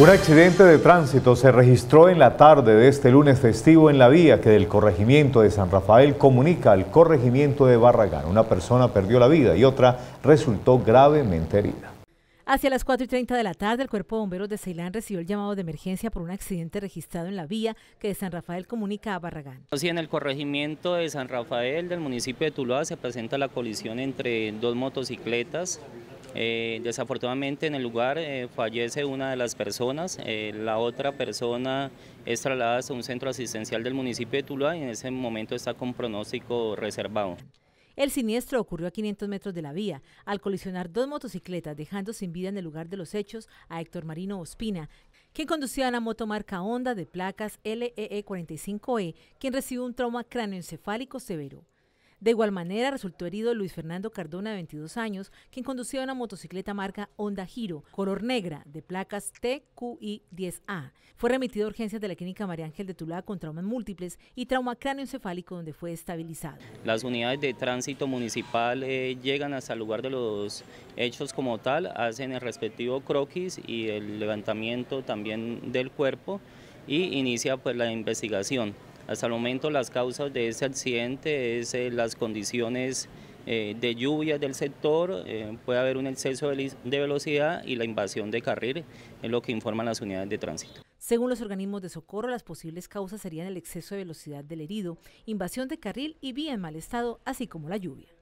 Un accidente de tránsito se registró en la tarde de este lunes festivo en la vía que del corregimiento de San Rafael comunica al corregimiento de Barragán. Una persona perdió la vida y otra resultó gravemente herida. Hacia las 4 y 30 de la tarde, el Cuerpo de Bomberos de Ceilán recibió el llamado de emergencia por un accidente registrado en la vía que de San Rafael comunica a Barragán. Así en el corregimiento de San Rafael del municipio de Tuluá se presenta la colisión entre dos motocicletas eh, desafortunadamente en el lugar eh, fallece una de las personas, eh, la otra persona es trasladada a un centro asistencial del municipio de Tuluá y en ese momento está con pronóstico reservado. El siniestro ocurrió a 500 metros de la vía, al colisionar dos motocicletas, dejando sin vida en el lugar de los hechos a Héctor Marino Ospina, quien conducía la moto marca Honda de placas LEE45E, e e, quien recibió un trauma cráneoencefálico severo. De igual manera, resultó herido Luis Fernando Cardona, de 22 años, quien conducía una motocicleta marca Honda Giro, color negra, de placas TQI-10A. Fue remitido a urgencias de la clínica María Ángel de Tula con traumas múltiples y trauma cráneoencefálico, donde fue estabilizado. Las unidades de tránsito municipal eh, llegan hasta el lugar de los hechos como tal, hacen el respectivo croquis y el levantamiento también del cuerpo y inicia pues la investigación. Hasta el momento las causas de ese accidente es eh, las condiciones eh, de lluvia del sector, eh, puede haber un exceso de, de velocidad y la invasión de carril, es lo que informan las unidades de tránsito. Según los organismos de socorro, las posibles causas serían el exceso de velocidad del herido, invasión de carril y vía en mal estado, así como la lluvia.